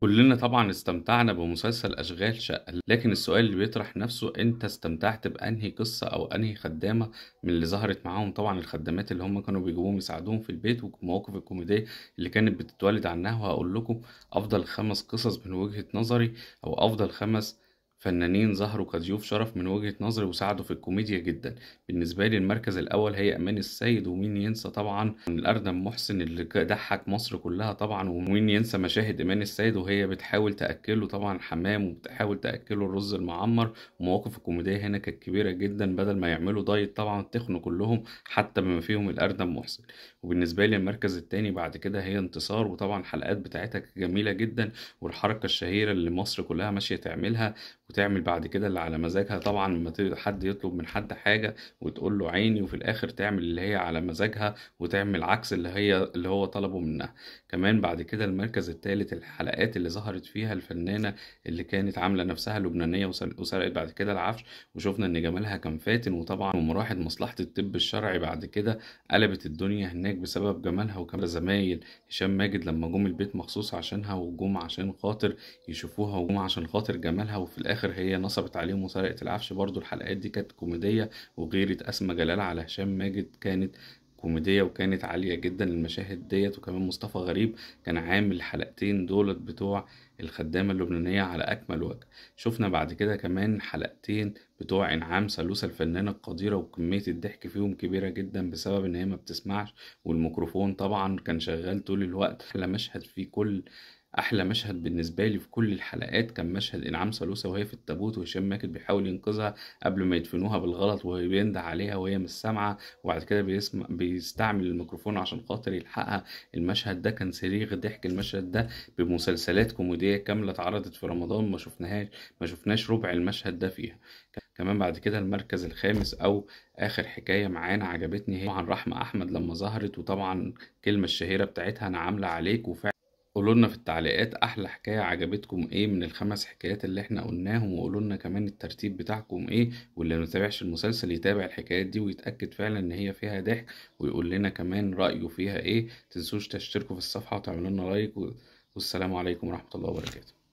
كلنا طبعًا استمتعنا بمسلسل أشغال شقة، لكن السؤال اللي بيطرح نفسه أنت استمتعت بأنهي قصة أو أنهي خدّامة من اللي ظهرت معاهم طبعًا الخدّامات اللي هم كانوا بيجيبوهم يساعدوهم في البيت والمواقف الكوميدية اللي كانت بتتولد عنها، وهقول لكم أفضل خمس قصص من وجهة نظري أو أفضل خمس فنانين ظهروا كضيوف شرف من وجهة نظري وساعدوا في الكوميديا جدا بالنسبة لي المركز الأول هي أمان السيد ومين ينسى طبعا الأردم محسن اللي ضحك مصر كلها طبعا ومين ينسى مشاهد إيمان السيد وهي بتحاول تأكله طبعا حمام وبتحاول تأكله الرز المعمر ومواقف الكوميدية هنا كانت كبيرة جدا بدل ما يعملوا دايت طبعا تخنوا كلهم حتى بما فيهم الأردم محسن وبالنسبة لي المركز الثاني بعد كده هي انتصار وطبعا الحلقات بتاعتها جميلة جدا والحركة الشهيرة اللي مصر كلها ماشية تعملها وتعمل بعد كده اللي على مزاجها طبعا لما حد يطلب من حد حاجة وتقول له عيني وفي الآخر تعمل اللي هي على مزاجها وتعمل عكس اللي هي اللي هو طلبه منها كمان بعد كده المركز الثالث الحلقات اللي ظهرت فيها الفنانة اللي كانت عاملة نفسها لبنانية وسرقت بعد كده العفش وشفنا إن جمالها كان فاتن وطبعا ومراحة مصلحة الطب الشرعي بعد كده قلبت الدنيا هناك بسبب جمالها وكمان زمايل هشام ماجد لما جم البيت مخصوص عشانها وجم عشان خاطر يشوفوها وجم عشان خاطر جمالها وفي الآخر الاخر هي نصبت عليهم وسرقت العفش برضو الحلقات دي كانت كوميديه وغيرة اسماء جلال على هشام ماجد كانت كوميديه وكانت عاليه جدا المشاهد ديت وكمان مصطفى غريب كان عامل الحلقتين دولت بتوع الخدامه اللبنانيه على اكمل وجه شفنا بعد كده كمان حلقتين بتوع انعام سلوسه الفنانه القديره وكميه الضحك فيهم كبيره جدا بسبب ان هي ما بتسمعش والميكروفون طبعا كان شغال طول الوقت احلى مشهد فيه كل احلى مشهد بالنسبه لي في كل الحلقات كان مشهد انعام سالوسة وهي في التابوت وهشام ماجد بيحاول ينقذها قبل ما يدفنوها بالغلط وهي بينده عليها وهي مش سامعه وبعد كده بيسمع بيستعمل الميكروفون عشان خاطر يلحقها المشهد ده كان صريخ ضحك المشهد ده بمسلسلات كوميديه كامله اتعرضت في رمضان ما شفناهاش ما شفناش ربع المشهد ده فيها كمان بعد كده المركز الخامس او اخر حكايه معانا عجبتني هي طبعا رحمه احمد لما ظهرت وطبعا الكلمه الشهيره بتاعتها انا عامله عليك وفعلا قولوا لنا في التعليقات احلى حكايه عجبتكم ايه من الخمس حكايات اللي احنا قلناهم وقولوا لنا كمان الترتيب بتاعكم ايه واللي ما تابعش المسلسل يتابع الحكايات دي ويتاكد فعلا ان هي فيها ضحك ويقول لنا كمان رايه فيها ايه تنسوش تشتركوا في الصفحه وتعملوا لنا لايك والسلام عليكم ورحمه الله وبركاته